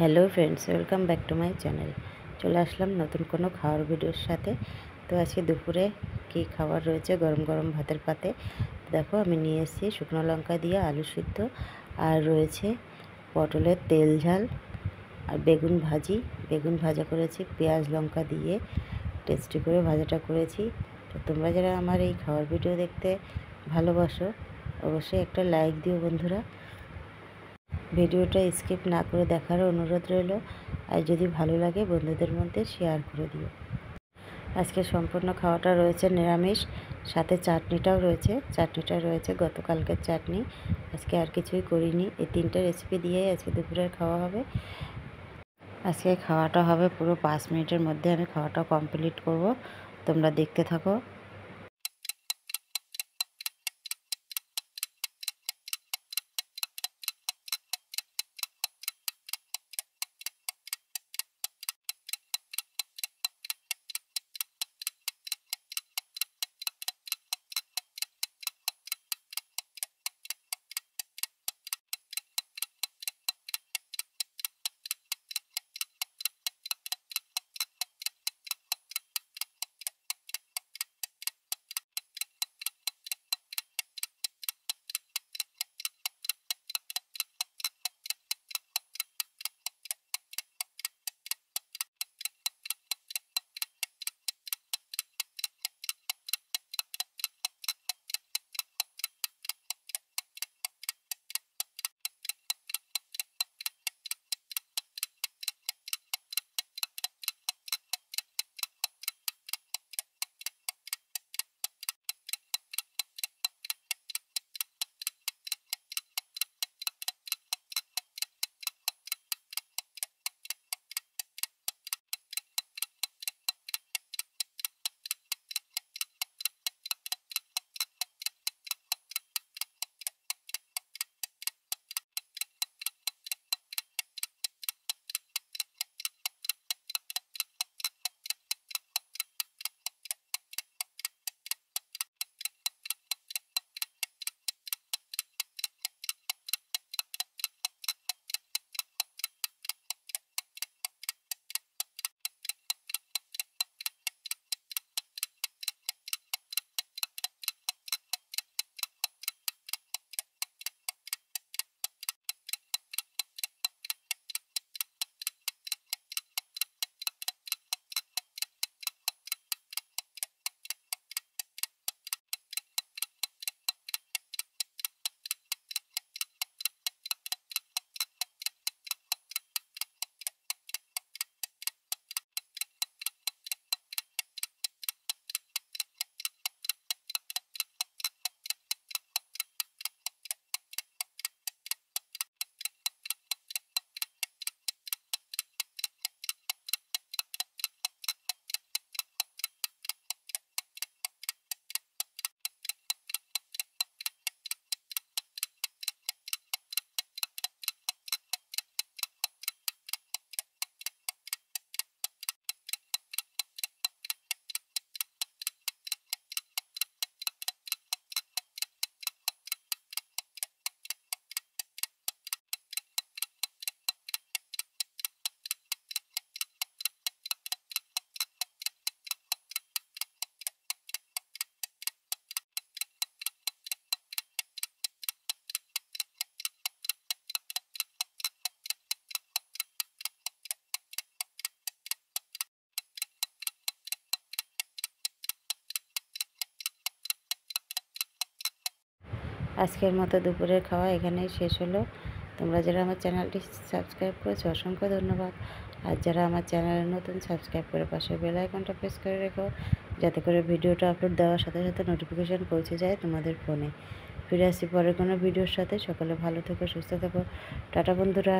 hello friends welcome back to my channel চলে আসলাম নতুন কোনো খাওয়ার ভিডিওর সাথে তো আজকে দুপুরে কি খাবার রয়েছে গরম গরম ভাতের পাতে দেখো আমি নিয়ে এসেছি শুকনো লঙ্কা দিয়ে আলু সিদ্ধ আর রয়েছে পটলের তেল ঝাল আর বেগুন ভাজি বেগুন ভাজা করেছি পেঁয়াজ লঙ্কা দিয়ে টেস্টি করে ভাজাটা করেছি তো তোমরা যারা আমার এই খাওয়ার ভিডিও দেখতে ভালোবাসো অবশ্যই একটা লাইক দিও বন্ধুরা ভিডিওটা স্কিপ না করে দেখার অনুরোধ রইল আর যদি ভালো লাগে বন্ধুদের মধ্যে শেয়ার করে দিও আজকে সম্পূর্ণ খাওয়াটা রয়েছে নিরামিষ সাথে চাটনিটাও রয়েছে চাটনিটা রয়েছে গতকালকের চাটনি আজকে আর কিছুই করিনি এই তিনটে রেসিপি দিয়েই আজকে দুপুরের খাওয়া হবে আজকে খাওয়াটা হবে পুরো পাঁচ মিনিটের মধ্যে আমি খাওয়াটা কমপ্লিট করব তোমরা দেখতে থাকো আজকের মতো দুপুরের খাওয়া এখানেই শেষ হলো তোমরা যারা আমার চ্যানেলটি সাবস্ক্রাইব করেছো অসংখ্য ধন্যবাদ আর যারা আমার চ্যানেলে নতুন সাবস্ক্রাইব করে পাশে বেল আইকনটা প্রেস করে রেখো যাতে করে ভিডিওটা আপলোড দেওয়ার সাথে সাথে নোটিফিকেশান পৌঁছে যায় তোমাদের ফোনে ফিরে আসি পরে কোনো ভিডিওর সাথে সকলে ভালো থেকো সুস্থ থেকো টাটা বন্ধুরা